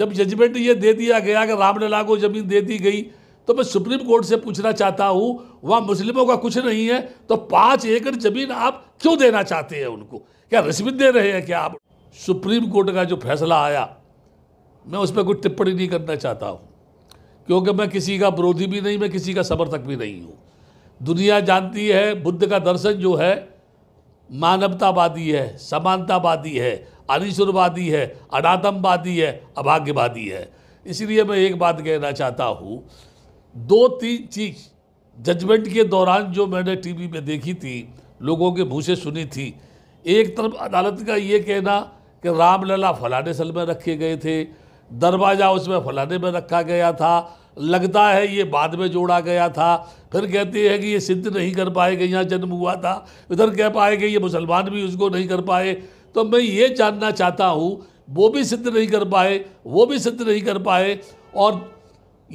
जब जजमेंट ये दे दिया गया कि रामलला को जमीन दे दी गई तो मैं सुप्रीम कोर्ट से पूछना चाहता हूँ वहाँ मुस्लिमों का कुछ नहीं है तो पाँच एकड़ जमीन आप क्यों देना चाहते हैं उनको क्या रसीद दे रहे हैं क्या आप सुप्रीम कोर्ट का जो फैसला आया मैं उस पर कोई टिप्पणी नहीं करना चाहता हूँ क्योंकि मैं किसी का विरोधी भी नहीं मैं किसी का समर्थक भी नहीं हूँ दुनिया जानती है बुद्ध का दर्शन जो है मानवतावादी है समानतावादी है अनिश्वरवादी है अनादमवादी है अभाग्यवादी है इसलिए मैं एक बात कहना चाहता हूँ दो तीन चीज जजमेंट के दौरान जो मैंने टीवी में देखी थी लोगों के मुँह से सुनी थी एक तरफ अदालत का ये कहना कि रामलला फलाने सल में रखे गए थे दरवाज़ा उसमें फलाने में रखा गया था लगता है ये बाद में जोड़ा गया था फिर कहते हैं कि ये सिद्ध नहीं कर पाए कि यहाँ जन्म हुआ था इधर कह पाए कि ये मुसलमान भी उसको नहीं कर पाए तो मैं ये जानना चाहता हूँ वो भी सिद्ध नहीं कर पाए वो भी सिद्ध नहीं कर पाए और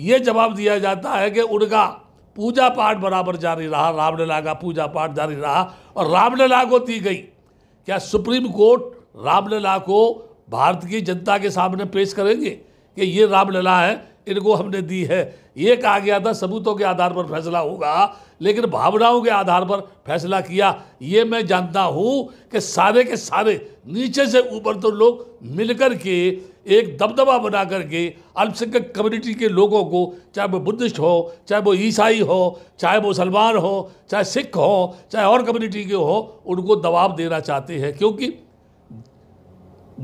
ये जवाब दिया जाता है कि उनका पूजा पाठ बराबर जारी रहा रामलीला का पूजा पाठ जारी रहा और रामलीला को दी गई क्या सुप्रीम कोर्ट रामलीला को भारत की जनता के सामने पेश करेंगे कि ये रामलीला है इनको हमने दी है ये कहा गया था सबूतों के आधार पर फैसला होगा लेकिन भावनाओं के आधार पर फैसला किया ये मैं जानता हूँ कि सारे के सारे नीचे से ऊपर तो लोग मिलकर के एक दबदबा बना करके अल्पसंख्यक कम्युनिटी के लोगों को चाहे वो बुद्धिस्ट हो चाहे वो ईसाई हो चाहे वो मुसलमान हो चाहे सिख हो चाहे और कम्युनिटी के हो उनको दबाव देना चाहते हैं क्योंकि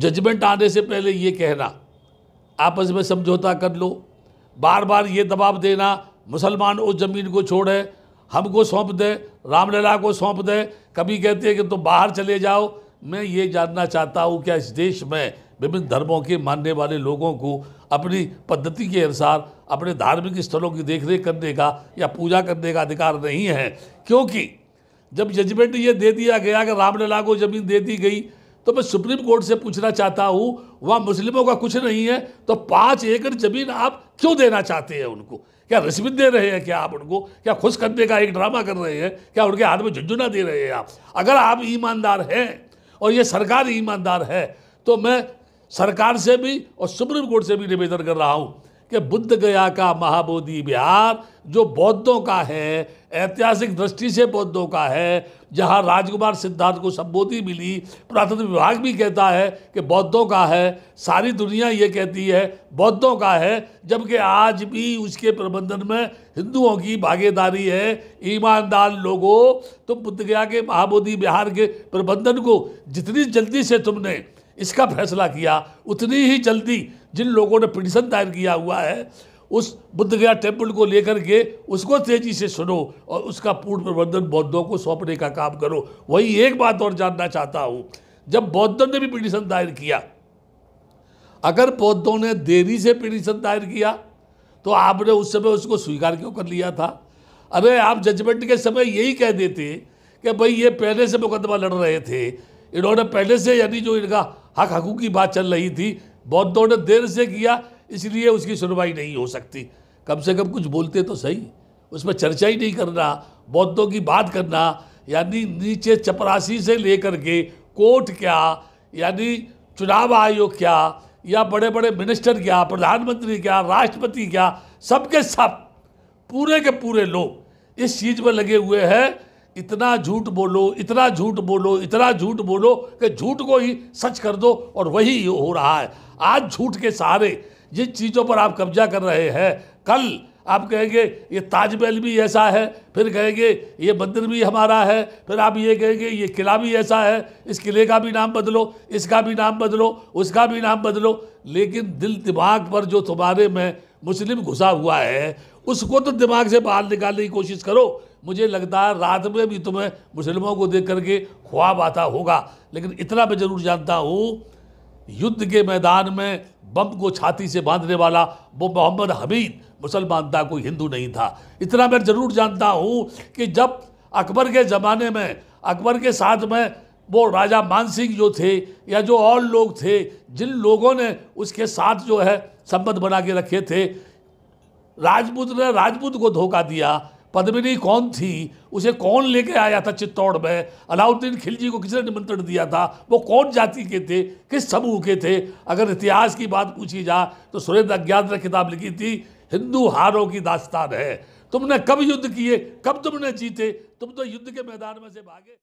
जजमेंट आने से पहले ये कहना आपस में समझौता कर लो बार बार ये दबाव देना मुसलमान उस ज़मीन को छोड़े हमको सौंप दे रामलला को सौंप दे कभी कहते हैं कि तुम बाहर चले जाओ मैं ये जानना चाहता हूँ क्या इस देश में विभिन्न धर्मों के मानने वाले लोगों को अपनी पद्धति के अनुसार अपने धार्मिक स्थलों की देख करने का या पूजा करने का अधिकार नहीं है क्योंकि जब जजमेंट ये दे दिया गया कि रामलला को ज़मीन दे दी गई तो मैं सुप्रीम कोर्ट से पूछना चाहता हूँ वह मुस्लिमों का कुछ नहीं है तो पाँच एकड़ ज़मीन आप क्यों देना चाहते हैं उनको क्या रिश्वत दे रहे हैं क्या आप उनको क्या खुश करने का एक ड्रामा कर रहे हैं क्या उनके हाथ में झुंझुना दे रहे हैं आप अगर आप ईमानदार हैं और ये सरकार ईमानदार है तो मैं सरकार से भी और सुप्रीम कोर्ट से भी निवेदन कर रहा हूँ कि बुद्ध गया का महाबोधि विहार जो बौद्धों का है ऐतिहासिक दृष्टि से बौद्धों का है जहाँ राजकुमार सिद्धार्थ को संबोधि मिली पुरातत्व विभाग भी कहता है कि बौद्धों का है सारी दुनिया ये कहती है बौद्धों का है जबकि आज भी उसके प्रबंधन में हिंदुओं की भागीदारी है ईमानदार लोगों तो बुद्ध गया के महाबोधि बिहार के प्रबंधन को जितनी जल्दी से तुमने इसका फैसला किया उतनी ही जल्दी जिन लोगों ने पिटिशन दायर किया हुआ है उस बुद्ध गया टेम्पल को लेकर के उसको तेज़ी से सुनो और उसका पूर्ण प्रबंधन बौद्धों को सौंपने का काम करो वही एक बात और जानना चाहता हूँ जब बौद्धों ने भी पिटिशन दायर किया अगर बौद्धों ने देरी से पिटिशन दायर किया तो आपने उस समय उसको स्वीकार क्यों कर लिया था अरे आप जजमेंट के समय यही कह देते कि भाई ये पहले से मुकदमा लड़ रहे थे इन्होंने पहले से यानी जो इनका हक हकू की बात चल रही थी बौद्धों ने देर से किया इसलिए उसकी सुनवाई नहीं हो सकती कम से कम कुछ बोलते तो सही उसमें चर्चा ही नहीं करना बौद्धों की बात करना यानी नीचे चपरासी से लेकर के कोर्ट क्या यानी चुनाव आयोग क्या या बड़े बड़े मिनिस्टर क्या प्रधानमंत्री क्या राष्ट्रपति क्या सबके सब पूरे के पूरे लोग इस चीज़ में लगे हुए हैं इतना झूठ बोलो इतना झूठ बोलो इतना झूठ बोलो कि झूठ को ही सच कर दो और वही हो रहा है आज झूठ के सहारे जिन चीज़ों पर आप कब्जा कर रहे हैं कल आप कहेंगे ये ताजमहल भी ऐसा है फिर कहेंगे ये मंदिर भी हमारा है फिर आप ये कहेंगे ये किला भी ऐसा है इस किले का भी नाम बदलो इसका भी नाम बदलो उसका भी नाम बदलो लेकिन दिल दिमाग पर जो तुम्हारे में मुस्लिम घुसा हुआ है उसको तो दिमाग से बाहर निकालने की कोशिश करो मुझे लगता है रात में भी तुम्हें मुसलमानों को देख करके ख्वाब आता होगा लेकिन इतना मैं ज़रूर जानता हूँ युद्ध के मैदान में बम को छाती से बांधने वाला वो मोहम्मद हमीद मुसलमान था कोई हिंदू नहीं था इतना मैं ज़रूर जानता हूँ कि जब अकबर के ज़माने में अकबर के साथ में वो राजा मानसिंह जो थे या जो और लोग थे जिन लोगों ने उसके साथ जो है संबंध बना के रखे थे राजपूत ने राजपूत को धोखा दिया पद्मिनी कौन थी उसे कौन लेके आया था चित्तौड़ में अलाउद्दीन खिलजी को किसने निमंत्रण दिया था वो कौन जाति के थे किस समूह के थे अगर इतिहास की बात पूछी जा तो सुरेंद्र अज्ञात ने किताब लिखी थी हिंदू हारों की दास्तान है तुमने कब युद्ध किए कब तुमने जीते तुम तो युद्ध के मैदान में से भागे